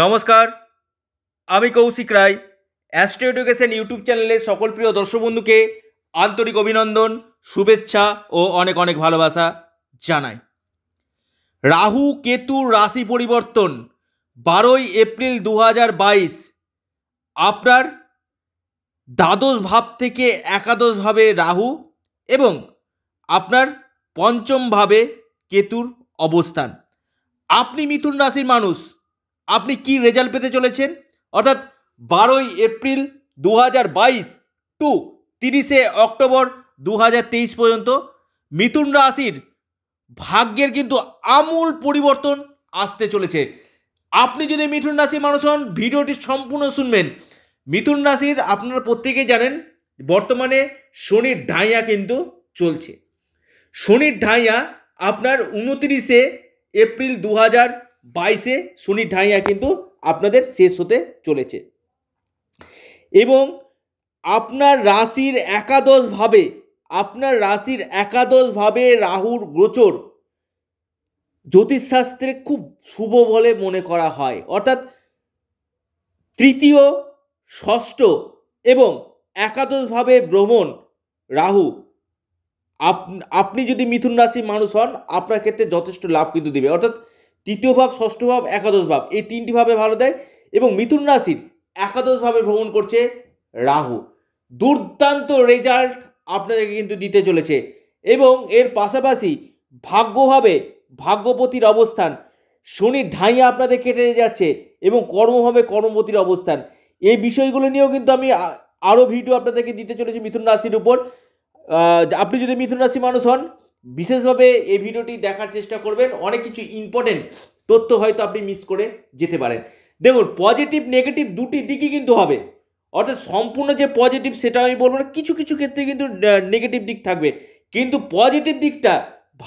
নমস্কার আমি Kaushik Roy astro education YouTube চ্যানেলে সকল প্রিয় দর্শক বন্ধুকে আন্তরিক অভিনন্দন শুভেচ্ছা ও অনেক অনেক ভালোবাসা জানাই রাহু কেতু রাশি পরিবর্তন বারোই এপ্রিল দু বাইশ আপনার দ্বাদশ ভাব থেকে একাদশভাবে রাহু এবং আপনার পঞ্চম ভাবে কেতুর অবস্থান আপনি মিথুন রাশির মানুষ আপনি কি রেজাল্ট পেতে চলেছেন অর্থাৎ বারোই এপ্রিল দু টু তিরিশে অক্টোবর দু পর্যন্ত মিথুন রাশির ভাগ্যের কিন্তু আমূল পরিবর্তন আসতে চলেছে আপনি যদি মিথুন রাশির মানুষ হন ভিডিওটি সম্পূর্ণ শুনবেন মিথুন রাশির আপনারা প্রত্যেকেই জানেন বর্তমানে শনির ঢাইয়া কিন্তু চলছে শনির ঢাইয়া আপনার উনতিরিশে এপ্রিল দু বাইশে শনি ঢাইয়া কিন্তু আপনাদের শেষ হতে চলেছে এবং আপনার রাশির একাদশভাবে আপনার রাশির একাদশভাবে রাহুর গোচর জ্যোতিষশাস্ত্রে খুব শুভ বলে মনে করা হয় অর্থাৎ তৃতীয় ষষ্ঠ এবং একাদশভাবে ভ্রমণ রাহু আপনি যদি মিথুন রাশির মানুষ হন আপনার ক্ষেত্রে যথেষ্ট লাভ কিন্তু দেবে অর্থাৎ তৃতীয় ভাব ষষ্ঠ ভাব একাদশ ভাব এই তিনটি ভাবে ভালো দেয় এবং মিথুন রাশির একাদশভাবে ভ্রমণ করছে রাহু দুর্দান্ত রেজাল্ট আপনাদেরকে কিন্তু দিতে চলেছে এবং এর পাশাপাশি ভাগ্যভাবে ভাগ্যপতির অবস্থান শনির ঢাইয়া আপনাদের কেটে যাচ্ছে এবং কর্মভাবে কর্মপতির অবস্থান এই বিষয়গুলো নিয়েও কিন্তু আমি আরও ভিডিও আপনাদেরকে দিতে চলেছি মিথুন রাশির উপর আপনি যদি মিথুন রাশি মানুষ হন বিশেষভাবে এই ভিডিওটি দেখার চেষ্টা করবেন অনেক কিছু ইম্পর্টেন্ট তথ্য হয়তো আপনি মিস করে যেতে পারেন দেখুন পজিটিভ নেগেটিভ দুটি দিকই কিন্তু হবে অর্থাৎ সম্পূর্ণ যে পজিটিভ সেটা আমি বলবো না কিছু কিছু ক্ষেত্রে কিন্তু নেগেটিভ দিক থাকবে কিন্তু পজিটিভ দিকটা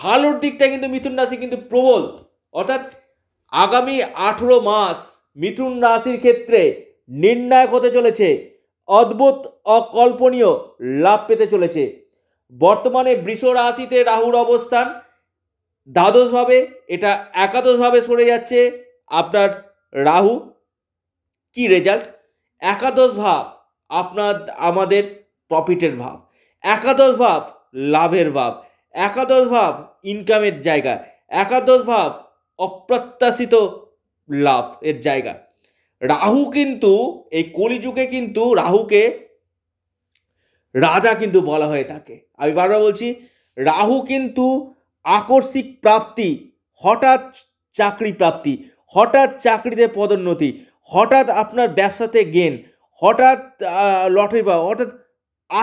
ভালোর দিকটা কিন্তু মিথুন রাশি কিন্তু প্রবল অর্থাৎ আগামী আঠেরো মাস মিথুন রাশির ক্ষেত্রে নির্ণায়ক হতে চলেছে অদ্ভুত অকল্পনীয় লাভ পেতে চলেছে বর্তমানে বৃষ রাশিতে রাহুর অবস্থান দ্বাদশভাবে এটা একাদশভাবে সরে যাচ্ছে আপনার রাহু কি রেজাল্ট একাদশ ভাব আপনার আমাদের প্রফিটের ভাব একাদশ ভাব লাভের ভাব একাদশ ভাব ইনকামের জায়গা একাদশ ভাব অপ্রত্যাশিত লাভ এর জায়গা রাহু কিন্তু এই কলিযুগে কিন্তু রাহুকে রাজা কিন্তু বলা হয়ে থাকে আমি বারবার বলছি রাহু কিন্তু আকস্মিক প্রাপ্তি হঠাৎ চাকরি প্রাপ্তি হঠাৎ চাকরিতে পদোন্নতি হঠাৎ আপনার ব্যবসাতে গেন হঠাৎ লটারি পাওয়া হঠাৎ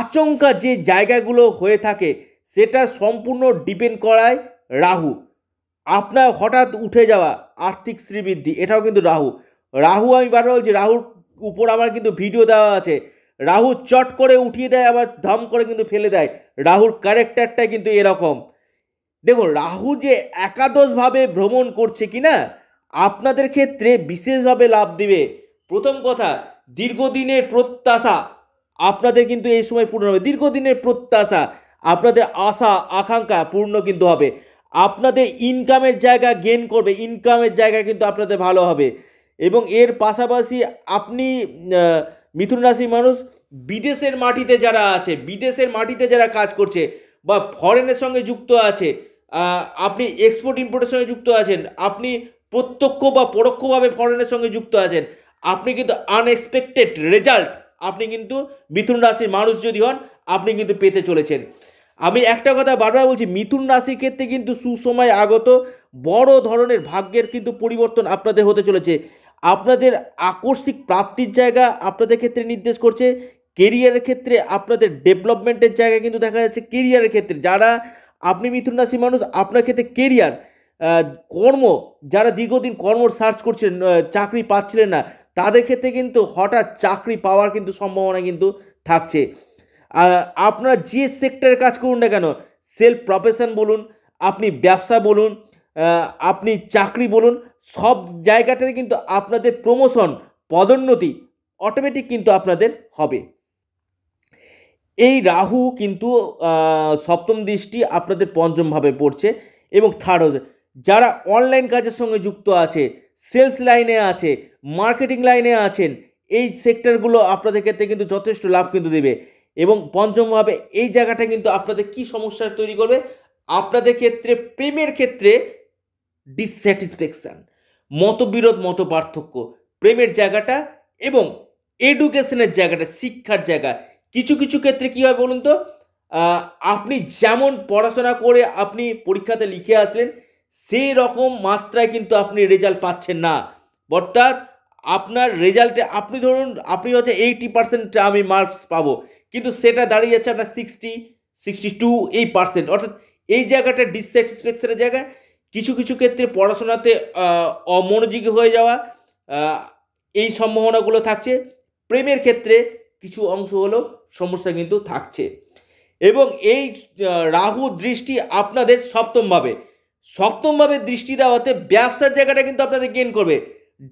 আচমকা যে জায়গাগুলো হয়ে থাকে সেটা সম্পূর্ণ ডিপেন্ড করায় রাহু আপনার হঠাৎ উঠে যাওয়া আর্থিক শ্রীবৃদ্ধি এটাও কিন্তু রাহু রাহু আমি বারবার বলছি রাহুর উপর আমার কিন্তু ভিডিও দেওয়া আছে রাহু চট করে উঠিয়ে দেয় আবার ধম করে কিন্তু ফেলে দেয় রাহুর ক্যারেক্টারটাই কিন্তু এরকম দেখুন রাহু যে একাদশভাবে ভ্রমণ করছে কি না আপনাদের ক্ষেত্রে বিশেষভাবে লাভ দিবে প্রথম কথা দীর্ঘদিনের প্রত্যাশা আপনাদের কিন্তু এই সময় পূর্ণ হবে দীর্ঘদিনের প্রত্যাশা আপনাদের আশা আকাঙ্ক্ষা পূর্ণ কিন্তু হবে আপনাদের ইনকামের জায়গা গেন করবে ইনকামের জায়গা কিন্তু আপনাদের ভালো হবে এবং এর পাশাপাশি আপনি মিথুন রাশির মানুষ বিদেশের মাটিতে যারা আছে বিদেশের মাটিতে যারা কাজ করছে বা ফরেনের সঙ্গে যুক্ত আছে আপনি এক্সপোর্ট ইম্পোর্টের সঙ্গে যুক্ত আছেন আপনি প্রত্যক্ষ বা পরোক্ষভাবে ফরেনের সঙ্গে যুক্ত আছেন আপনি কিন্তু আনএক্সপেক্টেড রেজাল্ট আপনি কিন্তু মিথুন রাশির মানুষ যদি হন আপনি কিন্তু পেতে চলেছেন আমি একটা কথা বারবার বলছি মিথুন রাশির ক্ষেত্রে কিন্তু সুসময় আগত বড় ধরনের ভাগ্যের কিন্তু পরিবর্তন আপনাদের হতে চলেছে আপনাদের আকস্মিক প্রাপ্তির জায়গা আপনাদের ক্ষেত্রে নির্দেশ করছে কেরিয়ারের ক্ষেত্রে আপনাদের ডেভেলপমেন্টের জায়গা কিন্তু দেখা যাচ্ছে কেরিয়ারের ক্ষেত্রে যারা আপনি মিথুন রাশি মানুষ আপনার ক্ষেত্রে কেরিয়ার কর্ম যারা দীর্ঘদিন কর্ম সার্চ করছিলেন চাকরি পাচ্ছিলেন না তাদের ক্ষেত্রে কিন্তু হঠাৎ চাকরি পাওয়ার কিন্তু সম্ভাবনা কিন্তু থাকছে আপনারা যে সেক্টরে কাজ করুন না কেন সেলফ প্রফেশন বলুন আপনি ব্যবসা বলুন আপনি চাকরি বলুন সব জায়গাটাতে কিন্তু আপনাদের প্রমোশন পদোন্নতি অটোমেটিক কিন্তু আপনাদের হবে এই রাহু কিন্তু সপ্তম দৃষ্টি আপনাদের পঞ্চমভাবে পড়ছে এবং থার্ড হাউসে যারা অনলাইন কাজের সঙ্গে যুক্ত আছে সেলস লাইনে আছে মার্কেটিং লাইনে আছেন এই সেক্টরগুলো আপনাদের ক্ষেত্রে কিন্তু যথেষ্ট লাভ কিন্তু দেবে এবং পঞ্চমভাবে এই জায়গাটা কিন্তু আপনাদের কি সমস্যা তৈরি করবে আপনাদের ক্ষেত্রে প্রেমের ক্ষেত্রে ডিসস্যাটিসফ্যাকশান মতবিরোধ মত পার্থক্য প্রেমের জায়গাটা এবং এডুকেশনের জায়গাটা শিক্ষার জায়গা কিছু কিছু ক্ষেত্রে কী হয় বলুন তো আপনি যেমন পড়াশোনা করে আপনি পরীক্ষাতে লিখে আসলেন সেই রকম মাত্রায় কিন্তু আপনি রেজাল্ট পাচ্ছেন না অর্থাৎ আপনার রেজাল্টে আপনি ধরুন আপনি হচ্ছে এইটি পার্সেন্ট আমি মার্কস পাবো কিন্তু সেটা দাঁড়িয়ে যাচ্ছে আপনার সিক্সটি সিক্সটি টু এই পার্সেন্ট অর্থাৎ এই জায়গাটা ডিসস্যাটিসফ্যাকশনের জায়গায় কিছু কিছু ক্ষেত্রে পড়াশোনাতে অমনোযোগী হয়ে যাওয়া এই সম্ভাবনাগুলো থাকছে প্রেমের ক্ষেত্রে কিছু অংশ হলো সমস্যা কিন্তু থাকছে এবং এই রাহু দৃষ্টি আপনাদের সপ্তমভাবে সপ্তমভাবে দৃষ্টি দেওয়াতে ব্যবসার জায়গাটা কিন্তু আপনাদের গেন করবে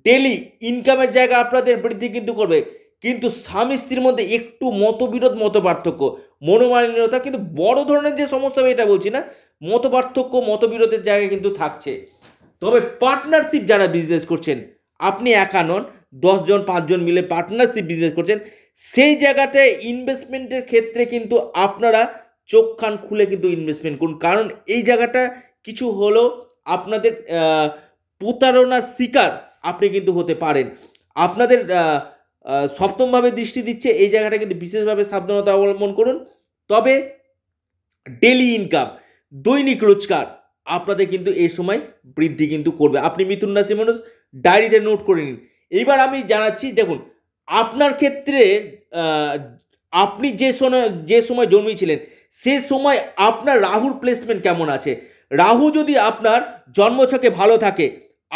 ডেলি ইনকামের জায়গা আপনাদের বৃদ্ধি কিন্তু করবে কিন্তু স্বামী স্ত্রীর মধ্যে একটু মতবিরোধ মত পার্থক্য মনোমালিন্যতা কিন্তু বড় ধরনের যে সমস্যা আমি এটা বলছি না মত পার্থক্য মতবিরোধের জায়গায় কিন্তু থাকছে তবে পার্টনারশিপ যারা বিজনেস করছেন আপনি একা নন দশজন পাঁচজন মিলে পার্টনারশিপ বিজনেস করছেন সেই জায়গাতে ইনভেস্টমেন্টের ক্ষেত্রে কিন্তু আপনারা চোখ খান খুলে কিন্তু ইনভেস্টমেন্ট করুন কারণ এই জায়গাটা কিছু হলেও আপনাদের প্রতারণার শিকার আপনি কিন্তু হতে পারেন আপনাদের সপ্তমভাবে দৃষ্টি দিচ্ছে এই জায়গাটা কিন্তু বিশেষভাবে সাবধানতা অবলম্বন করুন তবে ডেলি ইনকাম দৈনিক রোজগার আপনাদের কিন্তু এই সময় বৃদ্ধি কিন্তু করবে আপনি মিথুন রাশি মানুষ ডায়েরিতে নোট করে নিন এইবার আমি জানাচ্ছি দেখুন আপনার ক্ষেত্রে আপনি যে সময় যে সময় জন্মিয়েছিলেন সে সময় আপনার রাহুর প্লেসমেন্ট কেমন আছে রাহু যদি আপনার জন্মছকে ভালো থাকে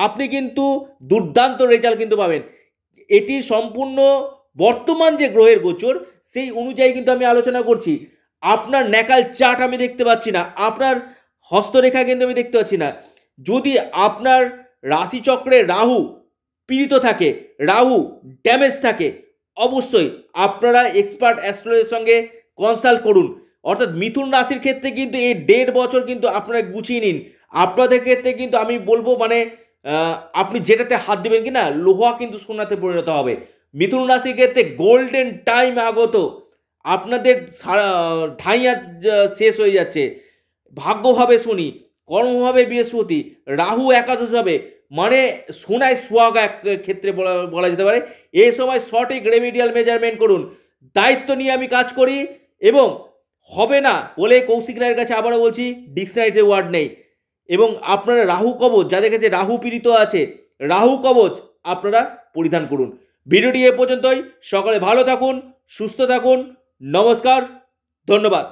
আপনি কিন্তু দুর্দান্ত রেজাল্ট কিন্তু পাবেন এটি সম্পূর্ণ বর্তমান যে গ্রহের গোচর সেই অনুযায়ী কিন্তু আমি আলোচনা করছি আপনার ন্যাকাল চাট আমি দেখতে পাচ্ছি না আপনার হস্তরেখা কিন্তু আমি দেখতে পাচ্ছি না যদি আপনার রাশিচক্রে রাহু পীড়িত থাকে রাহু ড্যামেজ থাকে অবশ্যই আপনারা এক্সপার্ট অ্যাস্ট্রোলজির সঙ্গে কনসাল্ট করুন অর্থাৎ মিথুন রাশির ক্ষেত্রে কিন্তু এই দেড় বছর কিন্তু আপনারা গুছিয়ে নিন আপনাদের ক্ষেত্রে কিন্তু আমি বলবো মানে আপনি যেটাতে হাত দেবেন কি না লোহা কিন্তু সোনাতে পরিণত হবে মিথুন রাশির ক্ষেত্রে গোল্ডেন টাইম আগত আপনাদের সারা ঢাইয়া শেষ হয়ে যাচ্ছে ভাগ্যভাবে শনি কর্মভাবে বৃহস্পতি রাহু একাদশ হবে মানে সোনায় সুয়াগ এক ক্ষেত্রে বলা যেতে পারে এই সময় সঠিক রেমিডিয়াল মেজারমেন্ট করুন দায়িত্ব নিয়ে আমি কাজ করি এবং হবে না বলে কৌশিক রায়ের কাছে আবারও বলছি ডিকশনারিতে ওয়ার্ড নেই এবং আপনারা রাহু কবচ যাদের কাছে রাহু পীড়িত আছে রাহু কবচ আপনারা পরিধান করুন ভিডিওটি এ পর্যন্তই সকলে ভালো থাকুন সুস্থ থাকুন নমস্কার ধন্যবাদ